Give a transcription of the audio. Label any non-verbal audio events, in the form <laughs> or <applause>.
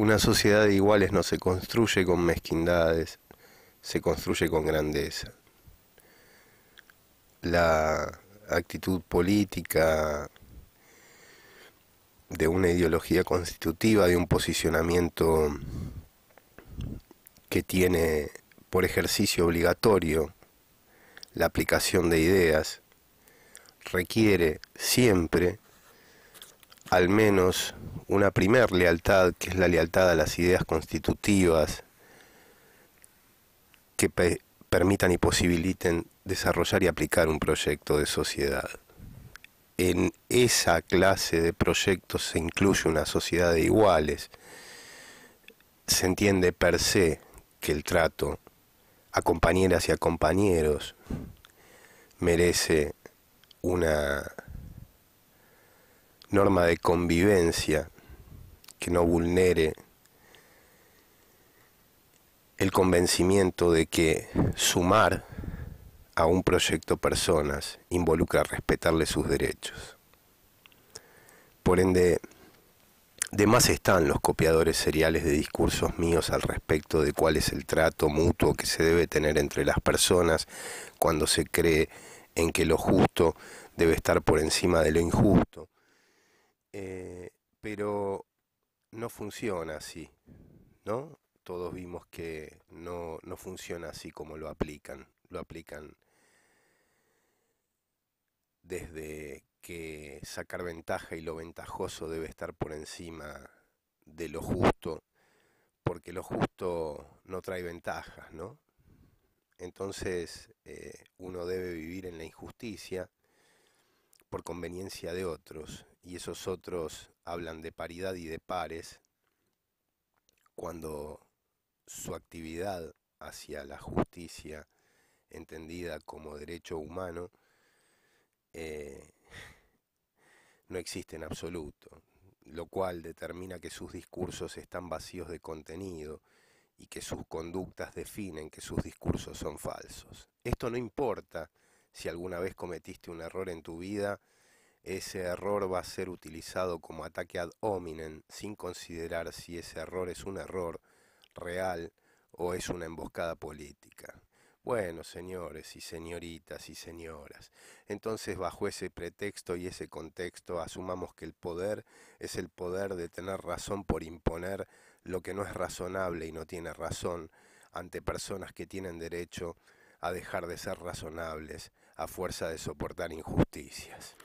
Una sociedad de iguales no se construye con mezquindades, se construye con grandeza. La actitud política de una ideología constitutiva, de un posicionamiento que tiene por ejercicio obligatorio la aplicación de ideas, requiere siempre al menos una primer lealtad, que es la lealtad a las ideas constitutivas que permitan y posibiliten desarrollar y aplicar un proyecto de sociedad. En esa clase de proyectos se incluye una sociedad de iguales. Se entiende per se que el trato a compañeras y a compañeros merece una norma de convivencia que no vulnere el convencimiento de que sumar a un proyecto personas involucra respetarle sus derechos. Por ende, de más están los copiadores seriales de discursos míos al respecto de cuál es el trato mutuo que se debe tener entre las personas cuando se cree en que lo justo debe estar por encima de lo injusto. Eh, pero no funciona así, ¿no? Todos vimos que no, funciona así como lo aplican. Lo aplican desde que sacar ventaja y lo ventajoso debe estar por encima de lo justo, porque lo justo no trae ventajas, ¿no? Entonces eh, uno debe vivir en la injusticia por conveniencia de otros, y esos otros hablan de paridad y de pares, cuando su actividad hacia la justicia, entendida como derecho humano, eh, <laughs> no existe en absoluto, lo cual determina que sus discursos están vacíos de contenido y que sus conductas definen que sus discursos son falsos. Esto no importa si alguna vez cometiste un error en tu vida, ese error va a ser utilizado como ataque ad hominem sin considerar si ese error es un error real o es una emboscada política. Bueno, señores y señoritas y señoras, entonces bajo ese pretexto y ese contexto asumamos que el poder es el poder de tener razón por imponer lo que no es razonable y no tiene razón ante personas que tienen derecho a dejar de ser razonables a fuerza de soportar injusticias.